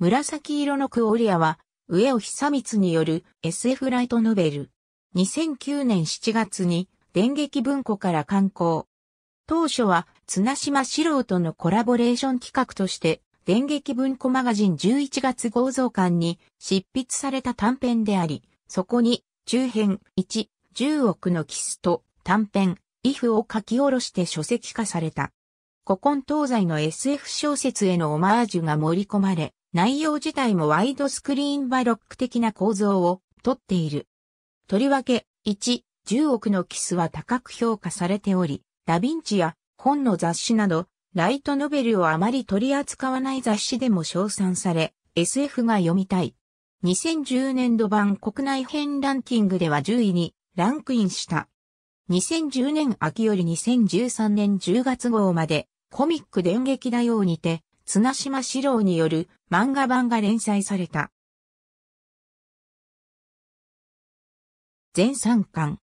紫色のクオリアは、上尾久光による SF ライトノベル。2009年7月に電撃文庫から刊行。当初は綱島四郎とのコラボレーション企画として電撃文庫マガジン11月号増刊に執筆された短編であり、そこに中編1、10億のキスと短編、イフを書き下ろして書籍化された。古今東西の SF 小説へのオマージュが盛り込まれ、内容自体もワイドスクリーンバロック的な構造をとっている。とりわけ、1、10億のキスは高く評価されており、ダヴィンチや本の雑誌など、ライトノベルをあまり取り扱わない雑誌でも称賛され、SF が読みたい。2010年度版国内編ランキングでは10位にランクインした。2010年秋より2013年10月号までコミック電撃だようにて綱島史郎による漫画版が連載された。全3巻。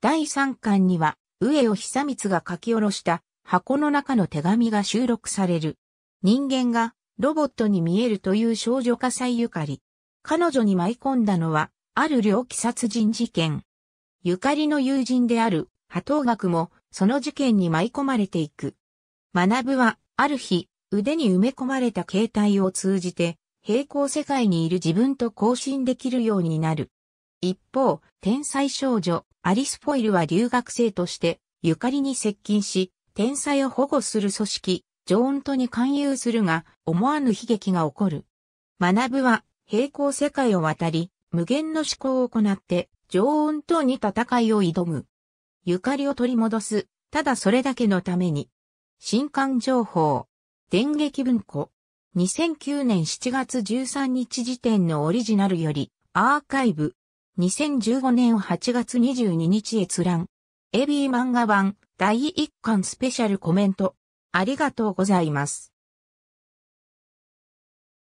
第3巻には、上尾久光が書き下ろした箱の中の手紙が収録される。人間がロボットに見えるという少女火災ゆかり。彼女に舞い込んだのは、ある猟奇殺人事件。ゆかりの友人である、波頭学も、その事件に舞い込まれていく。学は、ある日、腕に埋め込まれた携帯を通じて、平行世界にいる自分と交信できるようになる。一方、天才少女、アリス・フォイルは留学生として、ゆかりに接近し、天才を保護する組織、ジョーントに勧誘するが、思わぬ悲劇が起こる。学ぶは、平行世界を渡り、無限の思考を行って、ジョーントに戦いを挑む。ゆかりを取り戻す、ただそれだけのために。新刊情報。電撃文庫。2009年7月13日時点のオリジナルより、アーカイブ。2015年8月22日閲覧。エビー漫画版第1巻スペシャルコメント。ありがとうございます。